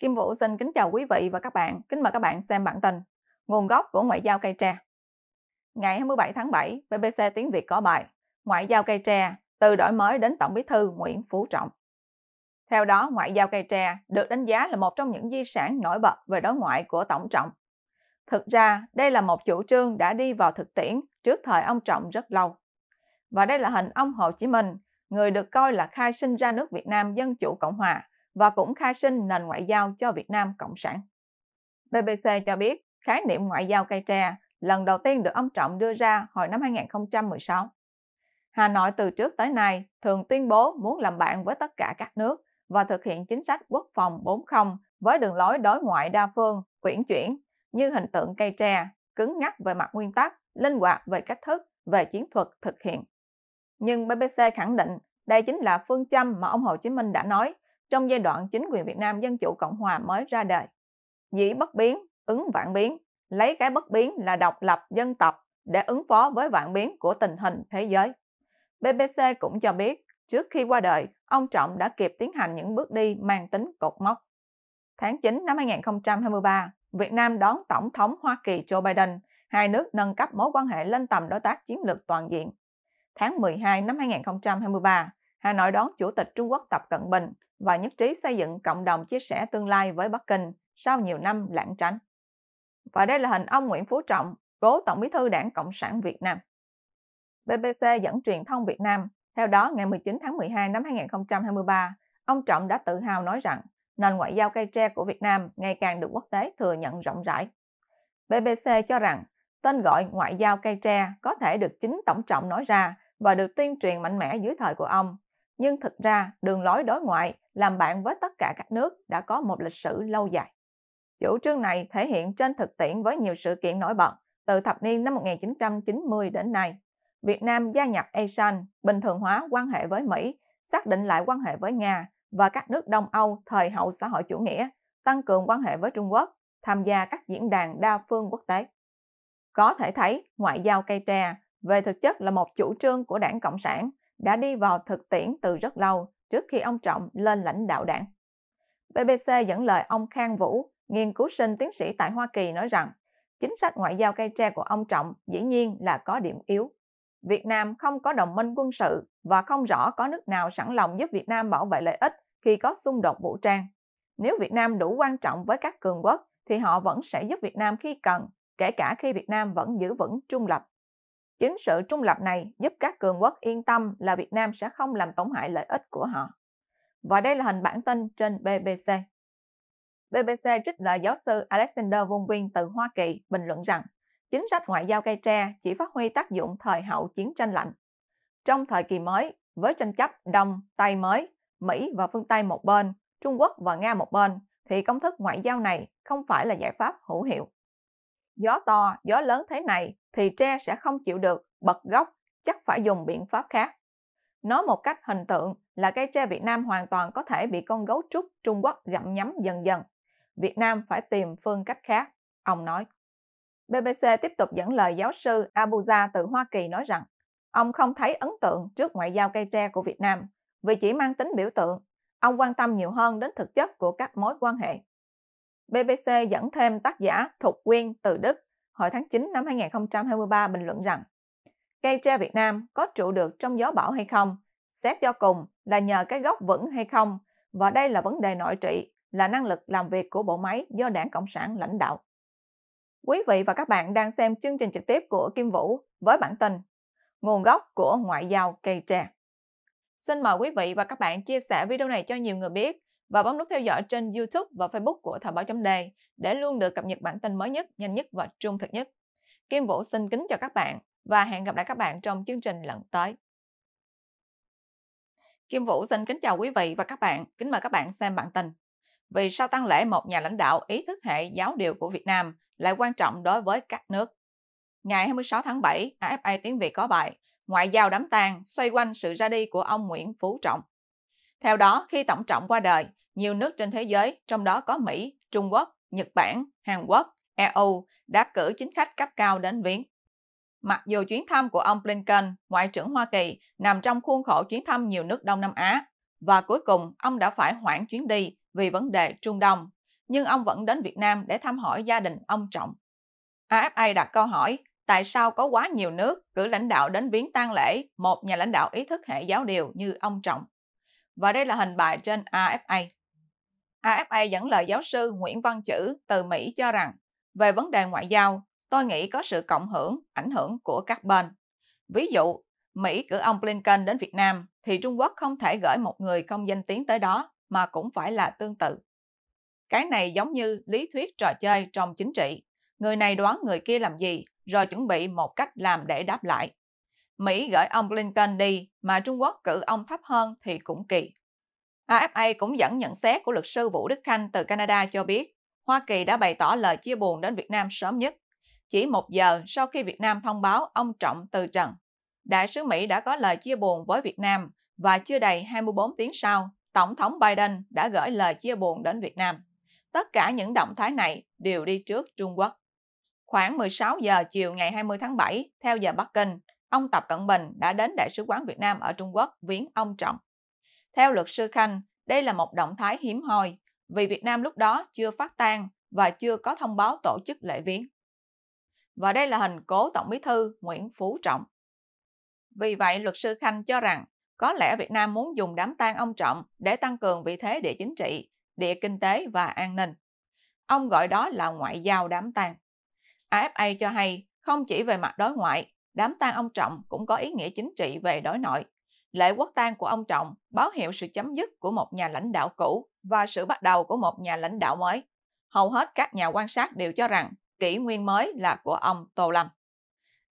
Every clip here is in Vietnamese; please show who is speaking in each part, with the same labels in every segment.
Speaker 1: Kim Vũ xin kính chào quý vị và các bạn. Kính mời các bạn xem bản tin Nguồn gốc của ngoại giao cây tre. Ngày 27 tháng 7, BBC Tiếng Việt có bài Ngoại giao cây tre từ đổi mới đến Tổng bí thư Nguyễn Phú Trọng. Theo đó, ngoại giao cây tre được đánh giá là một trong những di sản nổi bật về đối ngoại của Tổng Trọng. Thực ra, đây là một chủ trương đã đi vào thực tiễn trước thời ông Trọng rất lâu. Và đây là hình ông Hồ Chí Minh, người được coi là khai sinh ra nước Việt Nam Dân Chủ Cộng Hòa và cũng khai sinh nền ngoại giao cho Việt Nam Cộng sản. BBC cho biết khái niệm ngoại giao cây tre lần đầu tiên được ông Trọng đưa ra hồi năm 2016. Hà Nội từ trước tới nay thường tuyên bố muốn làm bạn với tất cả các nước và thực hiện chính sách quốc phòng 4.0 với đường lối đối ngoại đa phương, uyển chuyển như hình tượng cây tre, cứng ngắc về mặt nguyên tắc, linh hoạt về cách thức, về chiến thuật thực hiện. Nhưng BBC khẳng định đây chính là phương châm mà ông Hồ Chí Minh đã nói trong giai đoạn chính quyền Việt Nam Dân Chủ Cộng Hòa mới ra đời. Dĩ bất biến, ứng vạn biến, lấy cái bất biến là độc lập dân tộc để ứng phó với vạn biến của tình hình thế giới. BBC cũng cho biết, trước khi qua đời, ông Trọng đã kịp tiến hành những bước đi mang tính cột mốc. Tháng 9 năm 2023, Việt Nam đón Tổng thống Hoa Kỳ Joe Biden, hai nước nâng cấp mối quan hệ lên tầm đối tác chiến lược toàn diện. Tháng 12 năm 2023, Hà Nội đón Chủ tịch Trung Quốc Tập Cận Bình và nhất trí xây dựng cộng đồng chia sẻ tương lai với Bắc Kinh sau nhiều năm lãng tránh. Và đây là hình ông Nguyễn Phú Trọng, cố Tổng bí thư Đảng Cộng sản Việt Nam. BBC dẫn truyền thông Việt Nam, theo đó ngày 19 tháng 12 năm 2023, ông Trọng đã tự hào nói rằng nền ngoại giao cây tre của Việt Nam ngày càng được quốc tế thừa nhận rộng rãi. BBC cho rằng tên gọi ngoại giao cây tre có thể được chính Tổng Trọng nói ra và được tuyên truyền mạnh mẽ dưới thời của ông nhưng thực ra đường lối đối ngoại làm bạn với tất cả các nước đã có một lịch sử lâu dài. Chủ trương này thể hiện trên thực tiễn với nhiều sự kiện nổi bật từ thập niên năm 1990 đến nay. Việt Nam gia nhập ASEAN, bình thường hóa quan hệ với Mỹ, xác định lại quan hệ với Nga và các nước Đông Âu thời hậu xã hội chủ nghĩa, tăng cường quan hệ với Trung Quốc, tham gia các diễn đàn đa phương quốc tế. Có thể thấy, ngoại giao cây tre về thực chất là một chủ trương của đảng Cộng sản đã đi vào thực tiễn từ rất lâu trước khi ông Trọng lên lãnh đạo đảng. BBC dẫn lời ông Khang Vũ, nghiên cứu sinh tiến sĩ tại Hoa Kỳ nói rằng chính sách ngoại giao cây tre của ông Trọng dĩ nhiên là có điểm yếu. Việt Nam không có đồng minh quân sự và không rõ có nước nào sẵn lòng giúp Việt Nam bảo vệ lợi ích khi có xung đột vũ trang. Nếu Việt Nam đủ quan trọng với các cường quốc thì họ vẫn sẽ giúp Việt Nam khi cần, kể cả khi Việt Nam vẫn giữ vững trung lập. Chính sự trung lập này giúp các cường quốc yên tâm là Việt Nam sẽ không làm tổn hại lợi ích của họ. Và đây là hình bản tin trên BBC. BBC trích lời giáo sư Alexander Vung Viên từ Hoa Kỳ bình luận rằng chính sách ngoại giao cây tre chỉ phát huy tác dụng thời hậu chiến tranh lạnh. Trong thời kỳ mới, với tranh chấp Đông, Tây mới, Mỹ và phương Tây một bên, Trung Quốc và Nga một bên, thì công thức ngoại giao này không phải là giải pháp hữu hiệu gió to, gió lớn thế này thì tre sẽ không chịu được, bật gốc, chắc phải dùng biện pháp khác. Nói một cách hình tượng là cây tre Việt Nam hoàn toàn có thể bị con gấu trúc Trung Quốc gặm nhắm dần dần. Việt Nam phải tìm phương cách khác, ông nói. BBC tiếp tục dẫn lời giáo sư Abuja từ Hoa Kỳ nói rằng ông không thấy ấn tượng trước ngoại giao cây tre của Việt Nam vì chỉ mang tính biểu tượng. Ông quan tâm nhiều hơn đến thực chất của các mối quan hệ. BBC dẫn thêm tác giả Thục Quyên từ Đức hồi tháng 9 năm 2023 bình luận rằng cây tre Việt Nam có trụ được trong gió bão hay không, xét cho cùng là nhờ cái gốc vững hay không, và đây là vấn đề nội trị, là năng lực làm việc của bộ máy do đảng Cộng sản lãnh đạo. Quý vị và các bạn đang xem chương trình trực tiếp của Kim Vũ với bản tin Nguồn gốc của ngoại giao cây tre. Xin mời quý vị và các bạn chia sẻ video này cho nhiều người biết và bấm nút theo dõi trên YouTube và Facebook của Thời báo chấm đề để luôn được cập nhật bản tin mới nhất, nhanh nhất và trung thực nhất. Kim Vũ xin kính chào các bạn và hẹn gặp lại các bạn trong chương trình lần tới. Kim Vũ xin kính chào quý vị và các bạn, kính mời các bạn xem bản tin. Vì sao tăng lễ một nhà lãnh đạo ý thức hệ giáo điều của Việt Nam lại quan trọng đối với các nước? Ngày 26 tháng 7, AFA tiếng Việt có bài Ngoại giao đám tang xoay quanh sự ra đi của ông Nguyễn Phú Trọng. Theo đó, khi Tổng Trọng qua đời, nhiều nước trên thế giới, trong đó có Mỹ, Trung Quốc, Nhật Bản, Hàn Quốc, EU đã cử chính khách cấp cao đến viếng. Mặc dù chuyến thăm của ông Blinken, Ngoại trưởng Hoa Kỳ, nằm trong khuôn khổ chuyến thăm nhiều nước Đông Nam Á, và cuối cùng ông đã phải hoãn chuyến đi vì vấn đề Trung Đông, nhưng ông vẫn đến Việt Nam để thăm hỏi gia đình ông Trọng. AFA đặt câu hỏi, tại sao có quá nhiều nước cử lãnh đạo đến viếng tang lễ một nhà lãnh đạo ý thức hệ giáo điều như ông Trọng? Và đây là hình bài trên AFA. AFA dẫn lời giáo sư Nguyễn Văn Chữ từ Mỹ cho rằng, về vấn đề ngoại giao, tôi nghĩ có sự cộng hưởng, ảnh hưởng của các bên. Ví dụ, Mỹ cử ông Blinken đến Việt Nam thì Trung Quốc không thể gửi một người không danh tiếng tới đó mà cũng phải là tương tự. Cái này giống như lý thuyết trò chơi trong chính trị. Người này đoán người kia làm gì rồi chuẩn bị một cách làm để đáp lại. Mỹ gửi ông Blinken đi mà Trung Quốc cử ông thấp hơn thì cũng kỳ. AFA cũng dẫn nhận xét của luật sư Vũ Đức Khanh từ Canada cho biết, Hoa Kỳ đã bày tỏ lời chia buồn đến Việt Nam sớm nhất, chỉ một giờ sau khi Việt Nam thông báo ông Trọng từ trần. Đại sứ Mỹ đã có lời chia buồn với Việt Nam và chưa đầy 24 tiếng sau, Tổng thống Biden đã gửi lời chia buồn đến Việt Nam. Tất cả những động thái này đều đi trước Trung Quốc. Khoảng 16 giờ chiều ngày 20 tháng 7, theo giờ Bắc Kinh, ông Tập Cận Bình đã đến Đại sứ quán Việt Nam ở Trung Quốc viếng ông Trọng. Theo luật sư Khanh, đây là một động thái hiếm hoi vì Việt Nam lúc đó chưa phát tan và chưa có thông báo tổ chức lễ viếng. Và đây là hình cố Tổng bí thư Nguyễn Phú Trọng. Vì vậy, luật sư Khanh cho rằng có lẽ Việt Nam muốn dùng đám tang ông Trọng để tăng cường vị thế địa chính trị, địa kinh tế và an ninh. Ông gọi đó là ngoại giao đám tang. AFA cho hay, không chỉ về mặt đối ngoại, đám tang ông Trọng cũng có ý nghĩa chính trị về đối nội, Lễ quốc tang của ông Trọng báo hiệu sự chấm dứt của một nhà lãnh đạo cũ và sự bắt đầu của một nhà lãnh đạo mới. Hầu hết các nhà quan sát đều cho rằng kỷ nguyên mới là của ông Tô Lâm.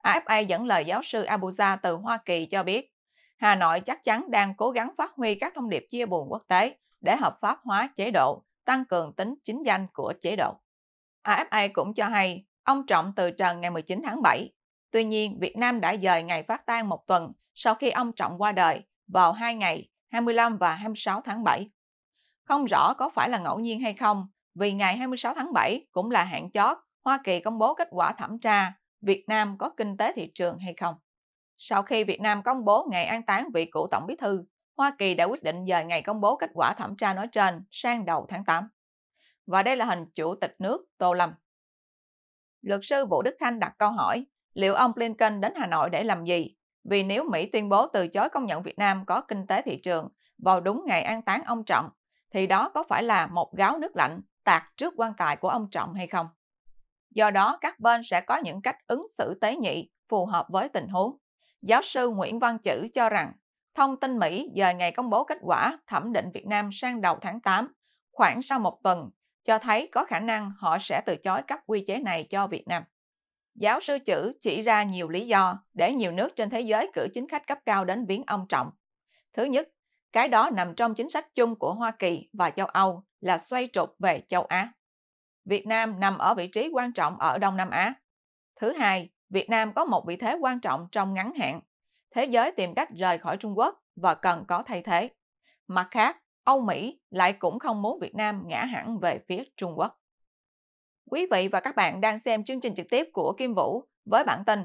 Speaker 1: AFA dẫn lời giáo sư Abuja từ Hoa Kỳ cho biết, Hà Nội chắc chắn đang cố gắng phát huy các thông điệp chia buồn quốc tế để hợp pháp hóa chế độ, tăng cường tính chính danh của chế độ. AFA cũng cho hay, ông Trọng từ trần ngày 19 tháng 7. Tuy nhiên, Việt Nam đã dời ngày phát tang một tuần sau khi ông Trọng qua đời vào hai ngày 25 và 26 tháng 7. Không rõ có phải là ngẫu nhiên hay không, vì ngày 26 tháng 7 cũng là hạn chót Hoa Kỳ công bố kết quả thẩm tra Việt Nam có kinh tế thị trường hay không. Sau khi Việt Nam công bố ngày an táng vị cựu Tổng Bí thư, Hoa Kỳ đã quyết định dời ngày công bố kết quả thẩm tra nói trên sang đầu tháng 8. Và đây là hình chủ tịch nước Tô Lâm. Luật sư Vũ Đức Khanh đặt câu hỏi, liệu ông Blinken đến Hà Nội để làm gì vì nếu Mỹ tuyên bố từ chối công nhận Việt Nam có kinh tế thị trường vào đúng ngày an táng ông Trọng, thì đó có phải là một gáo nước lạnh tạt trước quan tài của ông Trọng hay không? Do đó, các bên sẽ có những cách ứng xử tế nhị phù hợp với tình huống. Giáo sư Nguyễn Văn Chữ cho rằng, thông tin Mỹ dời ngày công bố kết quả thẩm định Việt Nam sang đầu tháng 8, khoảng sau một tuần, cho thấy có khả năng họ sẽ từ chối cấp quy chế này cho Việt Nam. Giáo sư Chữ chỉ ra nhiều lý do để nhiều nước trên thế giới cử chính khách cấp cao đến viếng ông Trọng. Thứ nhất, cái đó nằm trong chính sách chung của Hoa Kỳ và châu Âu là xoay trục về châu Á. Việt Nam nằm ở vị trí quan trọng ở Đông Nam Á. Thứ hai, Việt Nam có một vị thế quan trọng trong ngắn hạn. Thế giới tìm cách rời khỏi Trung Quốc và cần có thay thế. Mặt khác, Âu Mỹ lại cũng không muốn Việt Nam ngã hẳn về phía Trung Quốc. Quý vị và các bạn đang xem chương trình trực tiếp của Kim Vũ với bản tin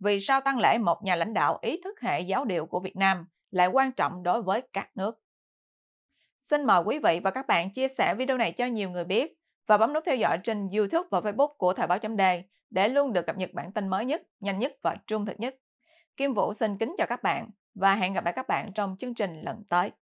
Speaker 1: Vì sao tăng lễ một nhà lãnh đạo ý thức hệ giáo điều của Việt Nam lại quan trọng đối với các nước? Xin mời quý vị và các bạn chia sẻ video này cho nhiều người biết và bấm nút theo dõi trên YouTube và Facebook của Thời báo chấm đề để luôn được cập nhật bản tin mới nhất, nhanh nhất và trung thực nhất. Kim Vũ xin kính chào các bạn và hẹn gặp lại các bạn trong chương trình lần tới.